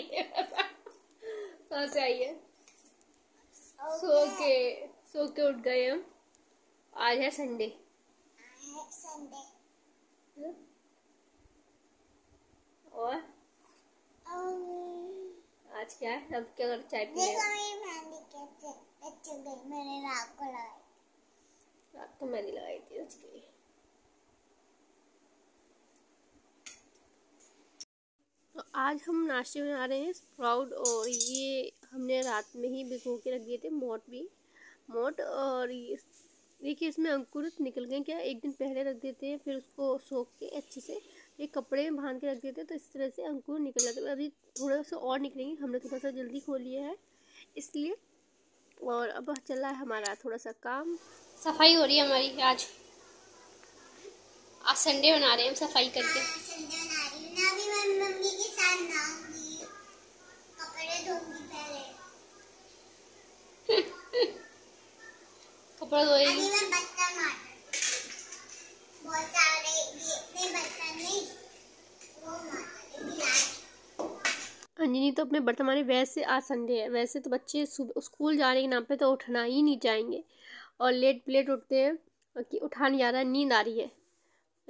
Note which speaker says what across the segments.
Speaker 1: चाहिए हाँ चाहिए सो के सो के उठ गए हम आज है संडे हाँ। और um, आज क्या है सब क्या कर चाय पी रात को मेहंदी लगाई थी उसके लिए आज हम नाश्ते बना रहे हैं स्प्राउट और ये हमने रात में ही भिगो के रख दिए थे मोट भी मोट और ये देखिए इसमें अंकुरित निकल गए क्या एक दिन पहले रख देते हैं फिर उसको सोख के अच्छे से ये कपड़े में बांध के रख देते हैं तो इस तरह से अंकुर निकल जाते हैं अभी थोड़ा सा और निकलेंगे हमने थोड़ा सा जल्दी खो लिया है इसलिए और अब चला है हमारा थोड़ा सा काम सफाई हो रही है हमारी आज आज संडे बना रहे हैं हम सफाई करके मैं भी मम्मी के साथ कपड़े धोऊंगी पहले कपड़े धोएगी मैं बर्तन मार बहुत सारे ये बर्तन नहीं वो मार अंजनी तो अपने बर्तन मारे वैसे आज संडे है वैसे तो बच्चे सुबह स्कूल जाने के नाम पे तो उठना ही नहीं चाहेंगे और लेट प्लेट उठते हैं कि उठा नहीं जा रहा है नींद आ रही है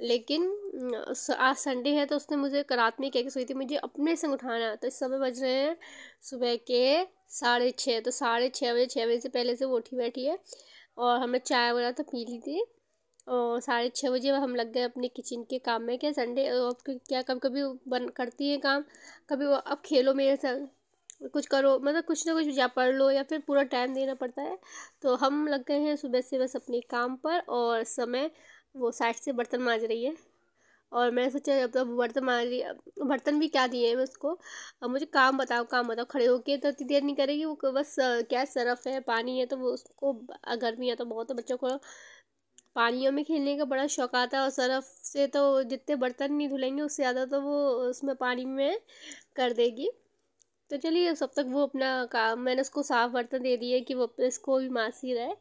Speaker 1: लेकिन आज संडे है तो उसने मुझे रात में क्या सोई थी मुझे अपने संग उठाना तो इस समय बज रहे हैं सुबह के साढ़े छः तो साढ़े छः बजे छः बजे से पहले से वो उठी बैठी है और हमने चाय वगैरह तो पी ली थी और साढ़े छः बजे हम लग गए अपने किचन के काम में क्या संडे अब क्या कभी कभी बन करती है काम कभी वो अब खेलो मेरे संग कुछ करो मतलब कुछ ना कुछ या पढ़ लो या फिर पूरा टाइम देना पड़ता है तो हम लग गए हैं सुबह से बस अपने काम पर और समय वो साइड से बर्तन माँज रही है और मैंने सोचा अब तो बर्तन माँज रही है बर्तन भी क्या दिए हैं मैं उसको अब मुझे काम बताओ काम बताओ खड़े होके तो इतनी देर नहीं करेगी वो बस क्या सरफ है पानी है तो वो उसको गर्मी है तो बहुत तो बच्चों को पानियों में खेलने का बड़ा शौक आता है और सरफ से तो जितने बर्तन नहीं धुलेंगे उससे ज़्यादा तो वो उसमें पानी में कर देगी तो चलिए सब तक वो अपना काम मैंने उसको साफ बर्तन दे दिए कि वो इसको भी मासी रहे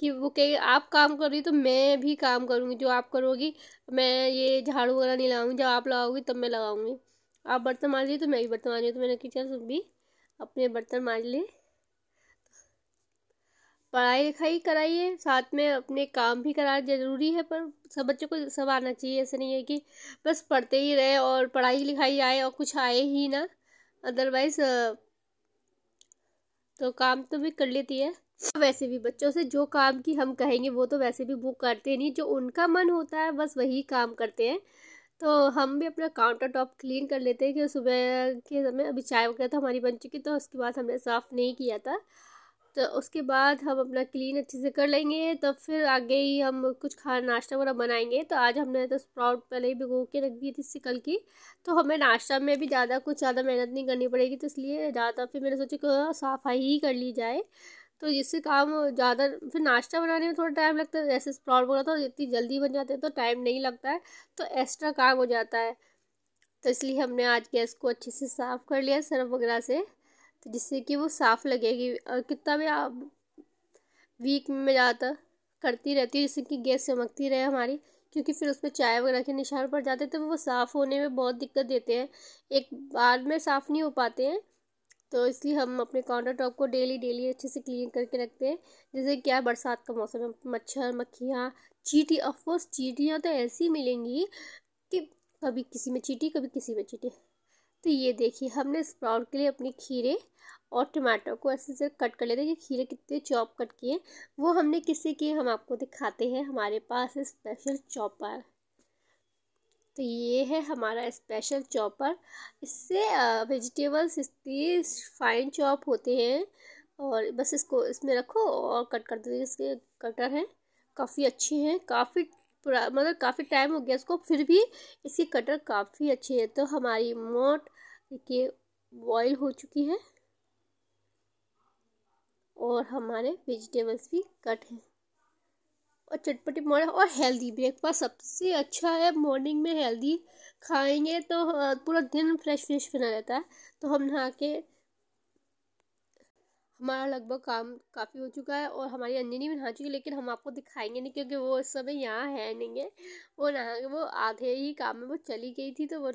Speaker 1: कि वो कहे आप काम कर रही तो मैं भी काम करूँगी जो आप करोगी मैं ये झाड़ू वगैरह नहीं लगाऊंगी जब आप लगाओगी तब मैं लगाऊंगी आप बर्तन मार लिए तो मैं भी बर्तन मार रही तो मैंने किचन भी अपने बर्तन मार लिए पढ़ाई लिखाई कराइए साथ में अपने काम भी करा जरूरी है पर सब बच्चों को सब आना चाहिए ऐसा नहीं है कि बस पढ़ते ही रहे और पढ़ाई लिखाई आए और कुछ आए ही ना अदरवाइज तो काम तो भी कर लेती है वैसे भी बच्चों से जो काम की हम कहेंगे वो तो वैसे भी वो करते नहीं जो उनका मन होता है बस वही काम करते हैं तो हम भी अपना काउंटर टॉप क्लीन कर लेते हैं कि सुबह के समय अभी चाय वगैरह तो हमारी बन चुकी तो उसके बाद हमने साफ़ नहीं किया था तो उसके बाद हम अपना क्लीन अच्छे से कर लेंगे तो फिर आगे ही हम कुछ खाना नाश्ता वगैरह बनाएंगे तो आज हमने तो स्प्राउट पहले ही भिगो के रख दी थी इससे कल की तो हमें नाश्ता में भी ज़्यादा कुछ ज़्यादा मेहनत नहीं करनी पड़ेगी तो इसलिए ज़्यादा फिर मैंने सोचा सफाई ही कर ली जाए तो जिससे काम ज़्यादा फिर नाश्ता बनाने में थोड़ा टाइम लगता है जैसे स्प्राउट वगैरह तो इतनी जल्दी बन जाते हैं तो टाइम नहीं लगता है तो एक्स्ट्रा काम हो जाता है तो इसलिए हमने आज गैस को अच्छे से साफ़ कर लिया सर्फ वगैरह से जिससे कि वो साफ़ लगेगी और कितना भी आप वीक में ज़्यादातर करती रहती है जिससे कि गैस चमकती रहे हमारी क्योंकि फिर उसमें चाय वगैरह के निशान पड़ जाते हैं तो वो साफ़ होने में बहुत दिक्कत देते हैं एक बार में साफ़ नहीं हो पाते हैं तो इसलिए हम अपने काउंटर टॉप को डेली डेली अच्छे से क्लीन करके रखते हैं जैसे क्या बरसात का मौसम है मच्छर मक्खियाँ चीटी ऑफकोर्स चीटियाँ तो ऐसी मिलेंगी कि कभी किसी में चीटी कभी किसी में चीटी तो ये देखिए हमने स्प्राउट के लिए अपनी खीरे और टमाटर को ऐसे से कट कर लेते हैं कि खीरे कितने चॉप कट किए वो हमने किससे किए हम आपको दिखाते हैं हमारे पास है स्पेशल चॉपर तो ये है हमारा स्पेशल चॉपर इससे वेजिटेबल्स इतनी फाइन चॉप होते हैं और बस इसको इसमें रखो और कट कर दो इसके कटर हैं काफ़ी अच्छे हैं काफ़ी मतलब काफ़ी टाइम हो गया इसको फिर भी इसके कटर काफ़ी अच्छे हैं तो हमारी मोट देखिए बॉईल हो चुकी है और हमारे वेजिटेबल्स भी कट हैं और चटपटी मॉर्निंग और हेल्दी ब्रेकफास्ट सबसे अच्छा है मॉर्निंग में हेल्दी खाएंगे तो पूरा दिन फ्रेश फ्रेश बना रहता है तो हम नहा के हमारा लगभग काम काफ़ी हो चुका है और हमारी अंजनी भी नहा चुकी है लेकिन हम आपको दिखाएंगे नहीं क्योंकि वो इस समय यहाँ है नहीं है वो नहा वो आधे ही काम में वो चली गई थी तो वो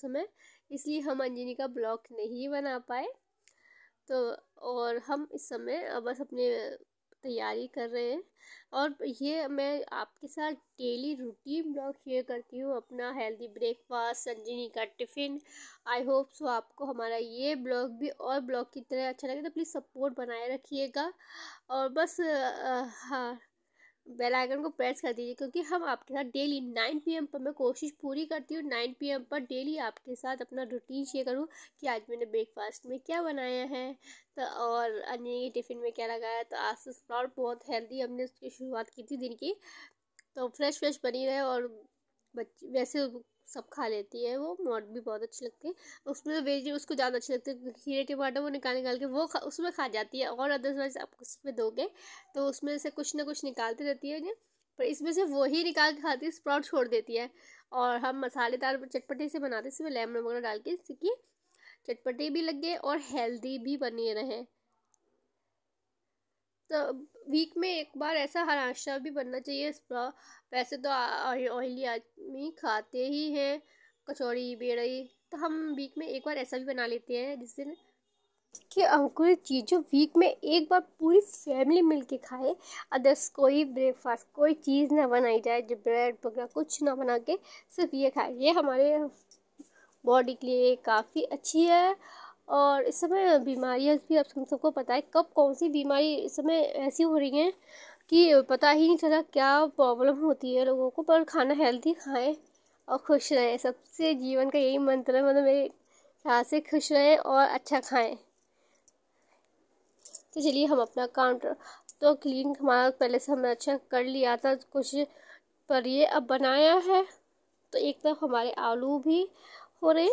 Speaker 1: समय इसलिए हम अंजनी का ब्लॉग नहीं बना पाए तो और हम इस समय बस अपने तैयारी कर रहे हैं और ये मैं आपके साथ डेली रूटीन ब्लॉग शेयर करती हूँ अपना हेल्दी ब्रेकफास्ट अंजनी का टिफ़िन आई होप सो आपको हमारा ये ब्लॉग भी और ब्लॉग की तरह अच्छा लगे तो प्लीज़ सपोर्ट बनाए रखिएगा और बस आ, हाँ बेल आइकन को प्रेस कर दीजिए क्योंकि हम आपके साथ डेली पी एम पर मैं कोशिश पूरी करती हूँ पी एम पर डेली आपके साथ अपना रूटीन शेयर करूँ कि आज मैंने ब्रेकफास्ट में क्या बनाया है तो और अन्य टिफ़िन में क्या लगाया तो आज से तो स्प्राउट बहुत हेल्दी हमने उसकी शुरुआत की थी दिन की तो फ्रेश फ्रेश बनी रहे और बच्चे वैसे सब खा लेती है वो मोट भी बहुत अच्छी लगती है उसमें तो वेज उसको ज़्यादा अच्छी लगती है खीरे टमाटर वो निकाल निकाल के वो खा, उसमें खा जाती है और अदरवाइज आप कुछ में दोगे तो उसमें से कुछ ना कुछ निकालती रहती है पर इसमें से वो ही निकाल के खाती है स्प्राउट छोड़ देती है और हम मसालेदार चटपटे से बनाते इसमें लेमन वगैरह डाल के इसकी चटपटे भी लग गए और हेल्दी भी बनी रहे तो वीक में एक बार ऐसा हराशा नाश्ता भी बनना चाहिए वैसे तो ऑयली आदमी खाते ही हैं कचौड़ी बेड़ई तो हम वीक में एक बार ऐसा भी बना लेते हैं जिससे कि अंकुरित चीज़ जो वीक में एक बार पूरी फैमिली मिलके खाए अदर्स कोई ब्रेकफास्ट कोई चीज़ ना बनाई जाए जो ब्रेड वगैरह कुछ ना बना के सिर्फ ये खाए ये हमारे बॉडी के लिए काफ़ी अच्छी है और इस समय बीमारियाँ भी आप सबको पता है कब कौन सी बीमारी इस समय ऐसी हो रही हैं कि पता ही नहीं चला क्या प्रॉब्लम होती है लोगों को पर खाना हेल्दी खाएं और खुश रहें सबसे जीवन का यही मंत्र है मतलब मेरे ख्याल से खुश रहें और अच्छा खाएं तो चलिए हम अपना काउंटर तो क्लीन हमारा पहले से हमने अच्छा कर लिया था कुछ पर ये अब बनाया है तो एक तरफ हमारे आलू भी हो रहे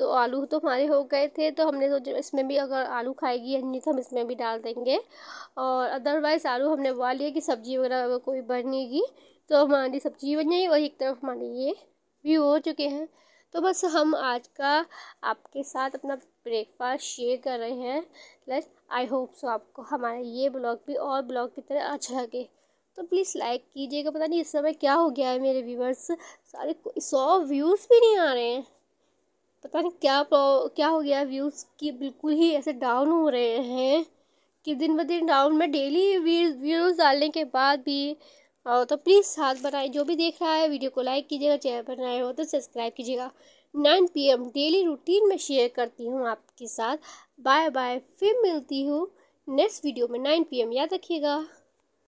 Speaker 1: तो आलू तो हमारे हो गए थे तो हमने सोचा इसमें भी अगर आलू खाएगी नहीं तो हम इसमें भी डाल देंगे और अदरवाइज़ आलू हमने बोल लिया कि सब्ज़ी वगैरह अगर कोई बनेगी तो हमारी सब्ज़ी बन जाएगी और एक तरफ हमारे ये व्यू हो चुके हैं तो बस हम आज का आपके साथ अपना ब्रेकफास्ट शेयर कर रहे हैं प्लस आई होप सो आपको हमारा ये ब्लॉग भी और ब्लॉग की तरह अच्छा लगे तो प्लीज़ लाइक कीजिएगा पता नहीं इस समय क्या हो गया है मेरे व्यूवर्स सारे सौ व्यूज़ भी नहीं आ रहे हैं पता नहीं क्या क्या हो गया व्यूज़ की बिल्कुल ही ऐसे डाउन हो रहे हैं कि दिन ब दिन डाउन में डेली व्यूज़ डालने के बाद भी तो प्लीज़ साथ बनाए जो भी देख रहा है वीडियो को लाइक कीजिएगा चैनल पर नए हो तो सब्सक्राइब कीजिएगा 9 पीएम डेली रूटीन में शेयर करती हूँ आपके साथ बाय बाय फिर मिलती हूँ नेक्स्ट वीडियो में 9 पीएम याद रखिएगा